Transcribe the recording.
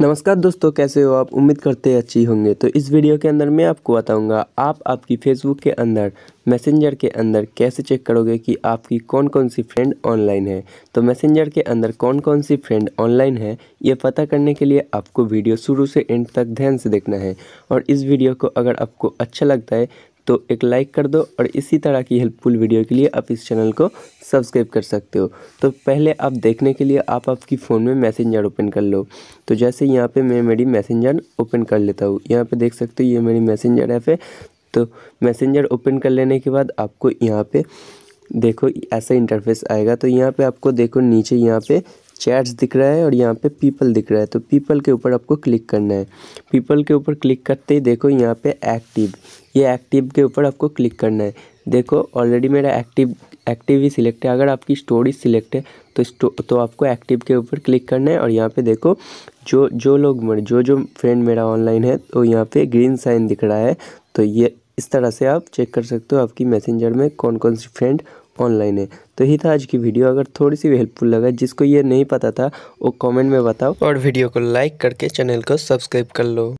नमस्कार दोस्तों कैसे हो आप उम्मीद करते हैं अच्छी होंगे तो इस वीडियो के अंदर मैं आपको बताऊंगा आप आपकी फेसबुक के अंदर मैसेंजर के अंदर कैसे चेक करोगे कि आपकी कौन कौन सी फ्रेंड ऑनलाइन है तो मैसेंजर के अंदर कौन कौन सी फ्रेंड ऑनलाइन है ये पता करने के लिए आपको वीडियो शुरू से एंड तक ध्यान से देखना है और इस वीडियो को अगर आपको अच्छा लगता है तो एक लाइक कर दो और इसी तरह की हेल्पफुल वीडियो के लिए आप इस चैनल को सब्सक्राइब कर सकते हो तो पहले आप देखने के लिए आप आपकी फ़ोन में मैसेंजर ओपन कर लो तो जैसे यहाँ पे मैं मेरी मैसेंजर ओपन कर लेता हूँ यहाँ पे देख सकते हो ये मेरी मैसेंजर ऐप है तो मैसेंजर ओपन कर लेने के बाद आपको यहाँ पर देखो ऐसा इंटरफेस आएगा तो यहाँ पर आपको देखो नीचे यहाँ पर चैट्स दिख रहा है और यहाँ पे पीपल दिख रहा है तो पीपल के ऊपर आपको क्लिक करना है पीपल के ऊपर क्लिक करते ही देखो यहाँ पे एक्टिव ये एक्टिव के ऊपर आपको क्लिक करना है देखो ऑलरेडी मेरा एक्टिव एक्टिव ही सिलेक्ट है अगर आपकी स्टोरी सिलेक्ट है तो तो आपको एक्टिव के ऊपर क्लिक करना है और यहाँ पे देखो जो जो लोग मेरे जो जो फ्रेंड मेरा ऑनलाइन है तो यहाँ पे ग्रीन साइन दिख रहा है तो ये इस तरह से आप चेक कर सकते हो आपकी मैसेंजर में कौन कौन सी फ्रेंड ऑनलाइन है तो यही था आज की वीडियो अगर थोड़ी सी भी हेल्पफुल लगा जिसको ये नहीं पता था वो कमेंट में बताओ और वीडियो को लाइक करके चैनल को सब्सक्राइब कर लो